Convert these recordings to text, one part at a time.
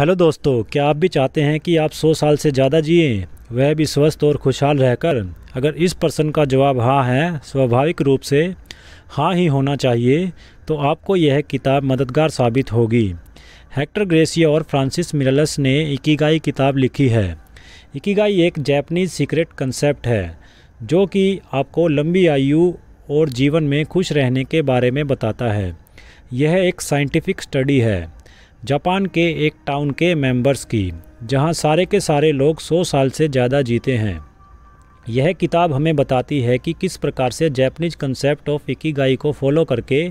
hello दोस्तों क्या आप भी चाहते हैं कि आप 100 साल से ज़्यादा जिए वह भी स्वस्थ और खुशहाल रहकर अगर इस प्रश्न का जवाब हाँ है स्वाभाविक रूप से हाँ ही होना चाहिए तो आपको यह किताब मददगार साबित होगी हेक्टर ग्रेसिया और फ्रांसिस मिरलस ने इकीगाई किताब लिखी है इकीगाई एक जैपनीज सीक्रेट कंसेप्ट है जो कि आपको लंबी आयु और जीवन में खुश रहने के बारे में बताता है यह एक साइंटिफिक स्टडी है जापान के एक टाउन के मेंबर्स की जहां सारे के सारे लोग 100 साल से ज़्यादा जीते हैं यह किताब हमें बताती है कि किस प्रकार से जैपनीज कंसेप्ट ऑफ इकीगाई को फॉलो करके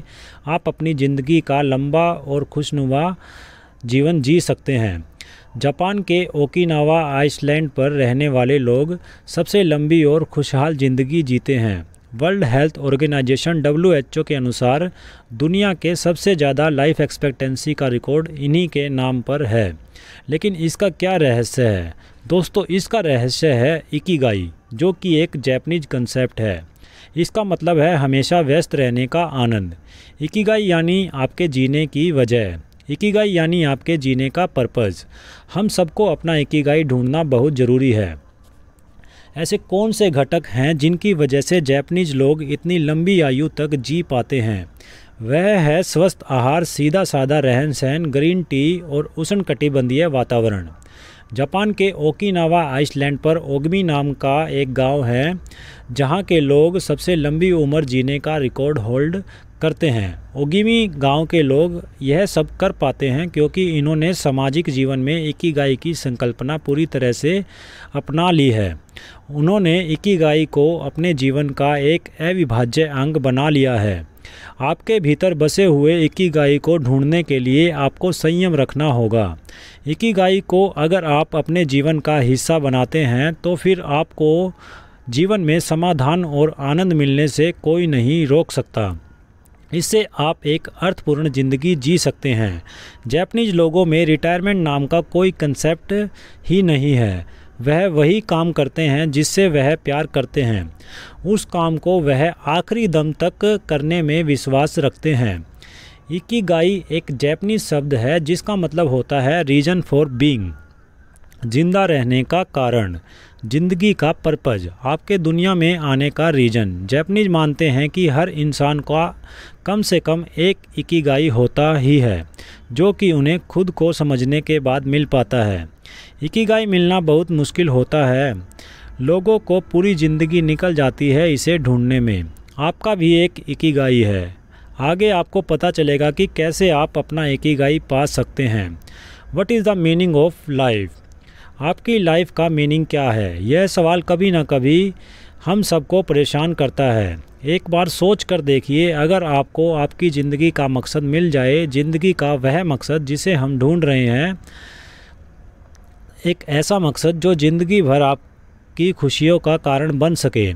आप अपनी ज़िंदगी का लंबा और खुशनुमा जीवन जी सकते हैं जापान के ओकिनावा आइसलैंड पर रहने वाले लोग सबसे लंबी और खुशहाल ज़िंदगी जीते हैं वर्ल्ड हेल्थ ऑर्गेनाइजेशन डब्ल्यू के अनुसार दुनिया के सबसे ज़्यादा लाइफ एक्सपेक्टेंसी का रिकॉर्ड इन्हीं के नाम पर है लेकिन इसका क्या रहस्य है दोस्तों इसका रहस्य है इकीगाई जो कि एक जैपनीज कंसेप्ट है इसका मतलब है हमेशा व्यस्त रहने का आनंद इकीगाई यानी आपके जीने की वजह इकीगाई यानी आपके जीने का पर्पज़ हम सबको अपना इकीगाई ढूंढना बहुत ज़रूरी है ऐसे कौन से घटक हैं जिनकी वजह से जैपनीज लोग इतनी लंबी आयु तक जी पाते हैं वह है स्वस्थ आहार सीधा साधा रहन सहन ग्रीन टी और उष्ण कटिबंधीय वातावरण जापान के ओकिनावा आइसलैंड पर ओगमी नाम का एक गांव है जहां के लोग सबसे लंबी उम्र जीने का रिकॉर्ड होल्ड करते हैं ओगिमी गांव के लोग यह सब कर पाते हैं क्योंकि इन्होंने सामाजिक जीवन में गाय की संकल्पना पूरी तरह से अपना ली है उन्होंने गाय को अपने जीवन का एक अविभाज्य अंग बना लिया है आपके भीतर बसे हुए इक्की गाय को ढूंढने के लिए आपको संयम रखना होगा गाय को अगर आप अपने जीवन का हिस्सा बनाते हैं तो फिर आपको जीवन में समाधान और आनंद मिलने से कोई नहीं रोक सकता इससे आप एक अर्थपूर्ण ज़िंदगी जी सकते हैं जैपनीज लोगों में रिटायरमेंट नाम का कोई कंसेप्ट ही नहीं है वह वही काम करते हैं जिससे वह प्यार करते हैं उस काम को वह आखिरी दम तक करने में विश्वास रखते हैं गाई एक जैपनीज शब्द है जिसका मतलब होता है रीज़न फॉर बींग जिंदा रहने का कारण जिंदगी का पर्पज़ आपके दुनिया में आने का रीज़न जैपनीज मानते हैं कि हर इंसान का कम से कम एक इकीगाई होता ही है जो कि उन्हें खुद को समझने के बाद मिल पाता है इकीगाई मिलना बहुत मुश्किल होता है लोगों को पूरी ज़िंदगी निकल जाती है इसे ढूंढने में आपका भी एक इकीगाई है आगे आपको पता चलेगा कि कैसे आप अपना एकीगाई पा सकते हैं what is the meaning of life आपकी लाइफ का मीनिंग क्या है यह सवाल कभी ना कभी हम सबको परेशान करता है एक बार सोच कर देखिए अगर आपको आपकी ज़िंदगी का मकसद मिल जाए ज़िंदगी का वह मकसद जिसे हम ढूंढ रहे हैं एक ऐसा मकसद जो ज़िंदगी भर आपकी खुशियों का कारण बन सके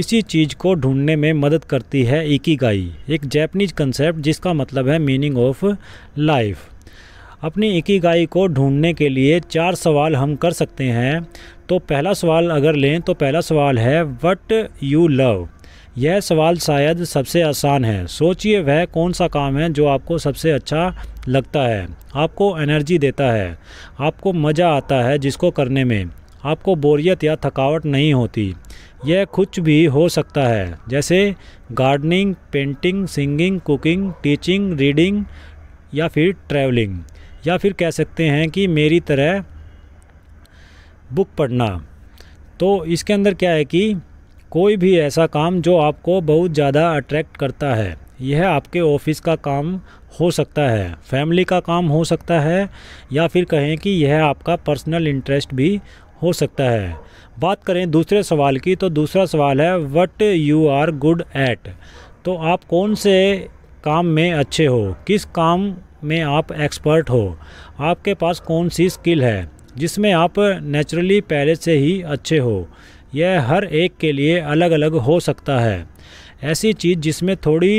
इसी चीज़ को ढूंढने में मदद करती है इकीगाई एक जैपनीज कंसेप्ट जिसका मतलब है मीनिंग ऑफ लाइफ अपनी इकीगाई को ढूंढने के लिए चार सवाल हम कर सकते हैं तो पहला सवाल अगर लें तो पहला सवाल है वट यू लव यह सवाल शायद सबसे आसान है सोचिए वह कौन सा काम है जो आपको सबसे अच्छा लगता है आपको एनर्जी देता है आपको मज़ा आता है जिसको करने में आपको बोरियत या थकावट नहीं होती यह कुछ भी हो सकता है जैसे gardening painting singing cooking teaching reading या फिर ट्रैवलिंग या फिर कह सकते हैं कि मेरी तरह बुक पढ़ना तो इसके अंदर क्या है कि कोई भी ऐसा काम जो आपको बहुत ज़्यादा अट्रैक्ट करता है यह आपके ऑफिस का काम हो सकता है फैमिली का काम हो सकता है या फिर कहें कि यह आपका पर्सनल इंटरेस्ट भी हो सकता है बात करें दूसरे सवाल की तो दूसरा सवाल है what you are good at तो आप कौन से काम में अच्छे हो किस काम में आप एक्सपर्ट हो आपके पास कौन सी स्किल है जिसमें आप नेचुरली पहले से ही अच्छे हो यह हर एक के लिए अलग अलग हो सकता है ऐसी चीज़ जिसमें थोड़ी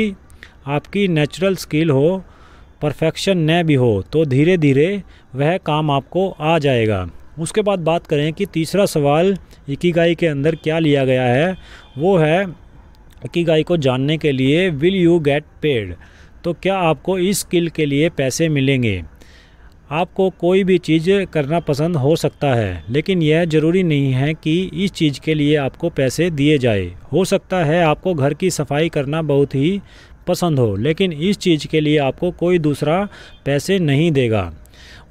आपकी नेचुरल स्किल हो परफेक्शन न भी हो तो धीरे धीरे वह काम आपको आ जाएगा उसके बाद बात करें कि तीसरा सवाल इकीगाई के अंदर क्या लिया गया है वो है इकीगाई को जानने के लिए विल यू गेट पेड तो क्या आपको इस स्किल के लिए पैसे मिलेंगे आपको कोई भी चीज़ करना पसंद हो सकता है लेकिन यह ज़रूरी नहीं है कि इस चीज़ के लिए आपको पैसे दिए जाए हो सकता है आपको घर की सफाई करना बहुत ही पसंद हो लेकिन इस चीज़ के लिए आपको कोई दूसरा पैसे नहीं देगा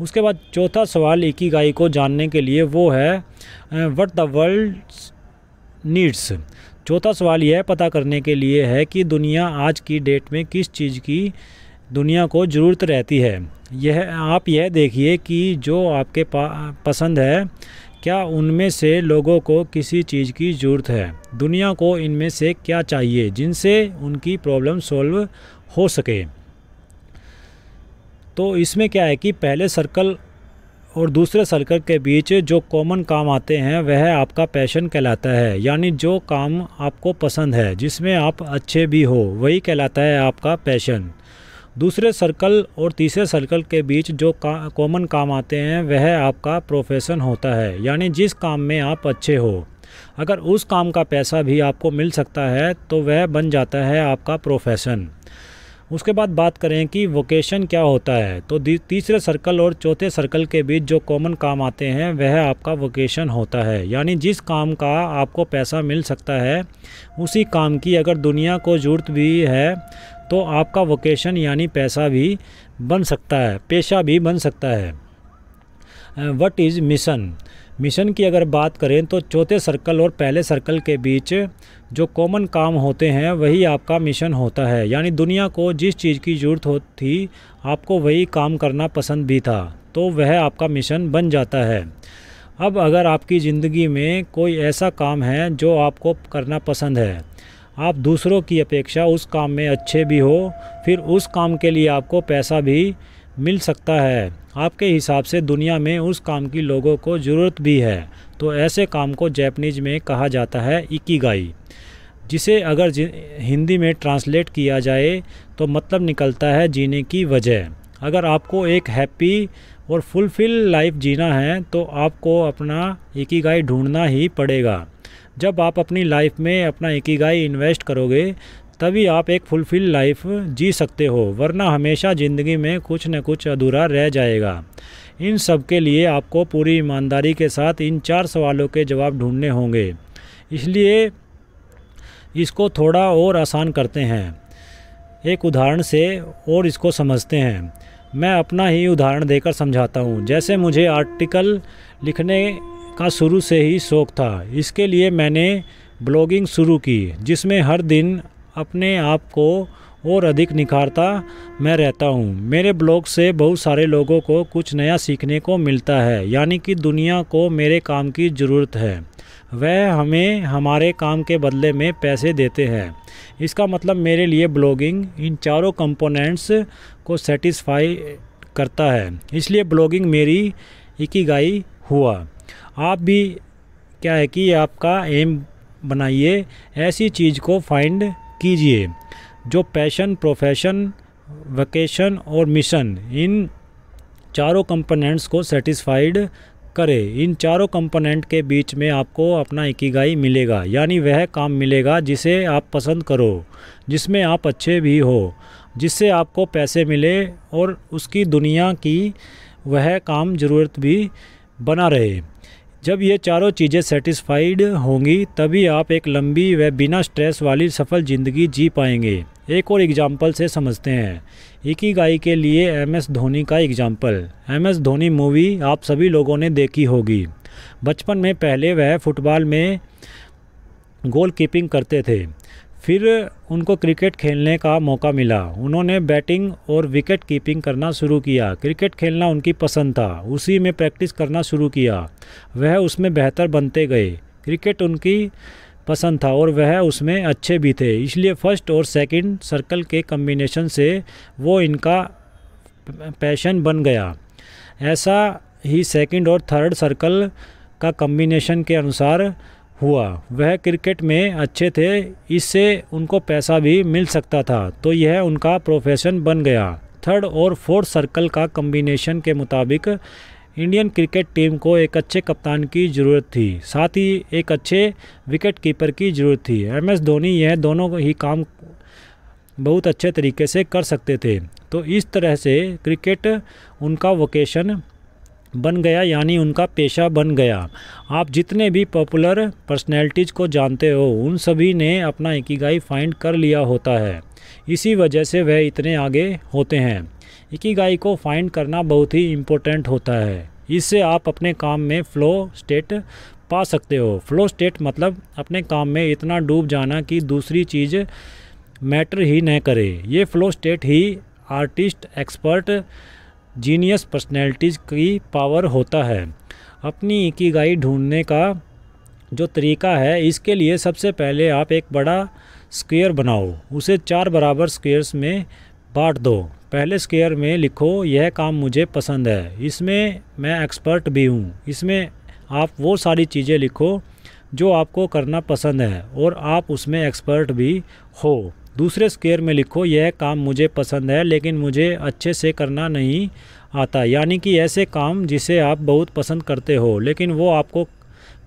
उसके बाद चौथा सवाल एक ही गाई को जानने के लिए वो है वट द वर्ल्ड नीड्स चौथा सवाल यह पता करने के लिए है कि दुनिया आज की डेट में किस चीज़ की दुनिया को ज़रूरत रहती है यह आप यह देखिए कि जो आपके पसंद है क्या उनमें से लोगों को किसी चीज़ की ज़रूरत है दुनिया को इनमें से क्या चाहिए जिनसे उनकी प्रॉब्लम सॉल्व हो सके तो इसमें क्या है कि पहले सर्कल और दूसरे सर्कल के बीच जो कॉमन काम आते हैं वह आपका पैशन कहलाता है यानी जो काम आपको पसंद है जिसमें आप अच्छे भी हो वही कहलाता है आपका पैशन दूसरे सर्कल और तीसरे सर्कल के बीच जो कॉमन काम आते हैं वह आपका प्रोफेशन होता है यानी जिस काम में आप अच्छे हो अगर उस काम का पैसा भी आपको मिल सकता है तो वह बन जाता है आपका प्रोफेशन उसके बाद बात करें कि वोकेशन क्या होता है तो तीसरे सर्कल और चौथे सर्कल के बीच जो कॉमन काम आते हैं वह आपका वोकेशन होता है यानी जिस काम का आपको पैसा मिल सकता है उसी काम की अगर दुनिया को ज़रूरत भी है तो आपका वोकेशन यानी पैसा भी बन सकता है पेशा भी बन सकता है वट इज़ मिशन मिशन की अगर बात करें तो चौथे सर्कल और पहले सर्कल के बीच जो कॉमन काम होते हैं वही आपका मिशन होता है यानी दुनिया को जिस चीज़ की ज़रूरत हो थी आपको वही काम करना पसंद भी था तो वह आपका मिशन बन जाता है अब अगर आपकी ज़िंदगी में कोई ऐसा काम है जो आपको करना पसंद है आप दूसरों की अपेक्षा उस काम में अच्छे भी हो फिर उस काम के लिए आपको पैसा भी मिल सकता है आपके हिसाब से दुनिया में उस काम की लोगों को ज़रूरत भी है तो ऐसे काम को जैपनीज में कहा जाता है इकीगाई जिसे अगर हिंदी में ट्रांसलेट किया जाए तो मतलब निकलता है जीने की वजह अगर आपको एक हैप्पी और फुलफिल लाइफ जीना है तो आपको अपना इकीगाई ढूंढना ही पड़ेगा जब आप अपनी लाइफ में अपना इकीगाई इन्वेस्ट करोगे तभी आप एक फुलफिल लाइफ जी सकते हो वरना हमेशा ज़िंदगी में कुछ न कुछ अधूरा रह जाएगा इन सब के लिए आपको पूरी ईमानदारी के साथ इन चार सवालों के जवाब ढूंढने होंगे इसलिए इसको थोड़ा और आसान करते हैं एक उदाहरण से और इसको समझते हैं मैं अपना ही उदाहरण देकर समझाता हूँ जैसे मुझे आर्टिकल लिखने का शुरू से ही शौक़ था इसके लिए मैंने ब्लॉगिंग शुरू की जिसमें हर दिन अपने आप को और अधिक निखारता मैं रहता हूँ मेरे ब्लॉग से बहुत सारे लोगों को कुछ नया सीखने को मिलता है यानी कि दुनिया को मेरे काम की ज़रूरत है वह हमें हमारे काम के बदले में पैसे देते हैं इसका मतलब मेरे लिए ब्लॉगिंग इन चारों कंपोनेंट्स को सेटिस्फाई करता है इसलिए ब्लॉगिंग मेरी इकिगाई हुआ आप भी क्या है कि आपका एम बनाइए ऐसी चीज़ को फाइंड कीजिए जो पैशन प्रोफेशन वकेशन और मिशन इन चारों कंपोनेंट्स को सेटिस्फाइड करे इन चारों कंपोनेंट के बीच में आपको अपना इकीगाई मिलेगा यानी वह काम मिलेगा जिसे आप पसंद करो जिसमें आप अच्छे भी हो जिससे आपको पैसे मिले और उसकी दुनिया की वह काम ज़रूरत भी बना रहे जब ये चारों चीज़ें सेटिस्फाइड होंगी तभी आप एक लंबी व बिना स्ट्रेस वाली सफल ज़िंदगी जी पाएंगे एक और एग्जाम्पल से समझते हैं गाय के लिए एम एस धोनी का example M S Dhoni movie आप सभी लोगों ने देखी होगी बचपन में पहले वह फुटबॉल में गोल कीपिंग करते थे फिर उनको क्रिकेट खेलने का मौका मिला उन्होंने बैटिंग और विकेट कीपिंग करना शुरू किया क्रिकेट खेलना उनकी पसंद था उसी में प्रैक्टिस करना शुरू किया वह उसमें बेहतर बनते गए क्रिकेट उनकी पसंद था और वह उसमें अच्छे भी थे इसलिए फर्स्ट और सेकंड सर्कल के कम्बिनेशन से वो इनका पैशन बन गया ऐसा ही सेकंड और थर्ड सर्कल का कम्बिनेशन के अनुसार हुआ वह क्रिकेट में अच्छे थे इससे उनको पैसा भी मिल सकता था तो यह उनका प्रोफेशन बन गया थर्ड और फोर्थ सर्कल का कम्बिनेशन के मुताबिक इंडियन क्रिकेट टीम को एक अच्छे कप्तान की ज़रूरत थी साथ ही एक अच्छे विकेट कीपर की ज़रूरत थी एम एस धोनी यह दोनों ही काम बहुत अच्छे तरीके से कर सकते थे तो इस तरह से क्रिकेट उनका वोकेशन बन गया यानी उनका पेशा बन गया आप जितने भी पॉपुलर पर्सनैलिटीज़ को जानते हो उन सभी ने अपना इकीगाई फाइंड कर लिया होता है इसी वजह से वह इतने आगे होते हैं इकीगाई को फाइंड करना बहुत ही इम्पोर्टेंट होता है इससे आप अपने काम में फ़्लो स्टेट पा सकते हो फ्लो स्टेट मतलब अपने काम में इतना डूब जाना कि दूसरी चीज़ मैटर ही न करे ये फ्लो स्टेट ही आर्टिस्ट एक्सपर्ट जीनियस पर्सनैलिटीज़ की पावर होता है अपनी इकीगाई ढूंढने का जो तरीका है इसके लिए सबसे पहले आप एक बड़ा स्क्वायर बनाओ उसे चार बराबर स्क्वायर्स में बांट दो पहले स्क्वायर में लिखो यह काम मुझे पसंद है इसमें मैं एक्सपर्ट भी हूँ इसमें आप वो सारी चीज़ें लिखो जो आपको करना पसंद है और आप उसमें एक्सपर्ट भी हो दूसरे स्केयर में लिखो यह काम मुझे पसंद है लेकिन मुझे अच्छे से करना नहीं आता यानी कि ऐसे काम जिसे आप बहुत पसंद करते हो लेकिन वो आपको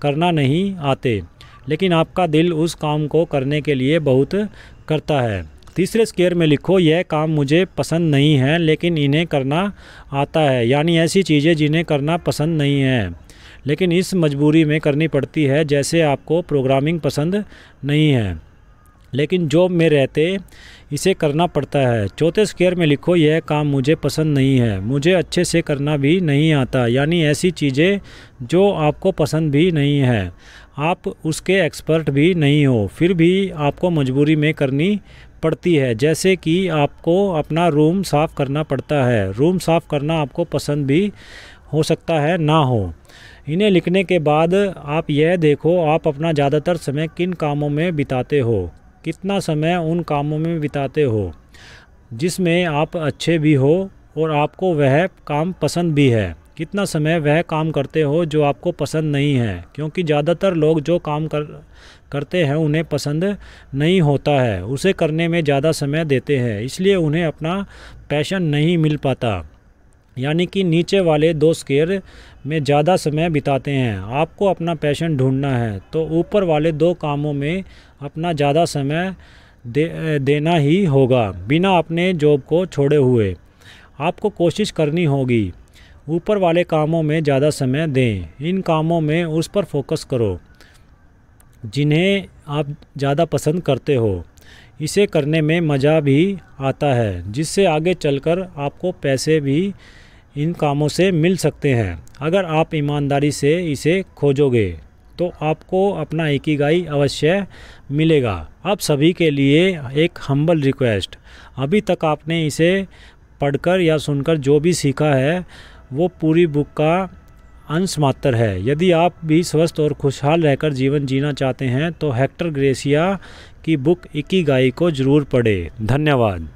करना नहीं आते लेकिन आपका दिल उस काम को करने के लिए बहुत करता है तीसरे स्केयर में लिखो यह काम मुझे पसंद नहीं है लेकिन इन्हें करना आता है यानी ऐसी चीज़ें जिन्हें करना पसंद नहीं है लेकिन इस मजबूरी में करनी पड़ती है जैसे आपको प्रोग्रामिंग पसंद नहीं है लेकिन जॉब में रहते इसे करना पड़ता है चौथे स्क्वेयर में लिखो यह काम मुझे पसंद नहीं है मुझे अच्छे से करना भी नहीं आता यानी ऐसी चीज़ें जो आपको पसंद भी नहीं है आप उसके एक्सपर्ट भी नहीं हो फिर भी आपको मजबूरी में करनी पड़ती है जैसे कि आपको अपना रूम साफ़ करना पड़ता है रूम साफ़ करना आपको पसंद भी हो सकता है ना हो इन्हें लिखने के बाद आप यह देखो आप अपना ज़्यादातर समय किन कामों में बिताते हो कितना समय उन कामों में बिताते हो जिसमें आप अच्छे भी हो और आपको वह काम पसंद भी है कितना समय वह काम करते हो जो आपको पसंद नहीं है क्योंकि ज़्यादातर लोग जो काम कर करते हैं उन्हें पसंद नहीं होता है उसे करने में ज़्यादा समय देते हैं इसलिए उन्हें अपना पैशन नहीं मिल पाता यानी कि नीचे वाले दो स्केयर में ज़्यादा समय बिताते हैं आपको अपना पैशन ढूंढना है तो ऊपर वाले दो कामों में अपना ज़्यादा समय दे, देना ही होगा बिना अपने जॉब को छोड़े हुए आपको कोशिश करनी होगी ऊपर वाले कामों में ज़्यादा समय दें इन कामों में उस पर फोकस करो जिन्हें आप ज़्यादा पसंद करते हो इसे करने में मज़ा भी आता है जिससे आगे चलकर आपको पैसे भी इन कामों से मिल सकते हैं अगर आप ईमानदारी से इसे खोजोगे तो आपको अपना इकिगाई अवश्य मिलेगा आप सभी के लिए एक हम्बल रिक्वेस्ट अभी तक आपने इसे पढ़कर या सुनकर जो भी सीखा है वो पूरी बुक का अंश मात्र है यदि आप भी स्वस्थ और खुशहाल रहकर जीवन जीना चाहते हैं तो हेक्टर ग्रेसिया की बुक इक्की गाई को ज़रूर पढ़ें धन्यवाद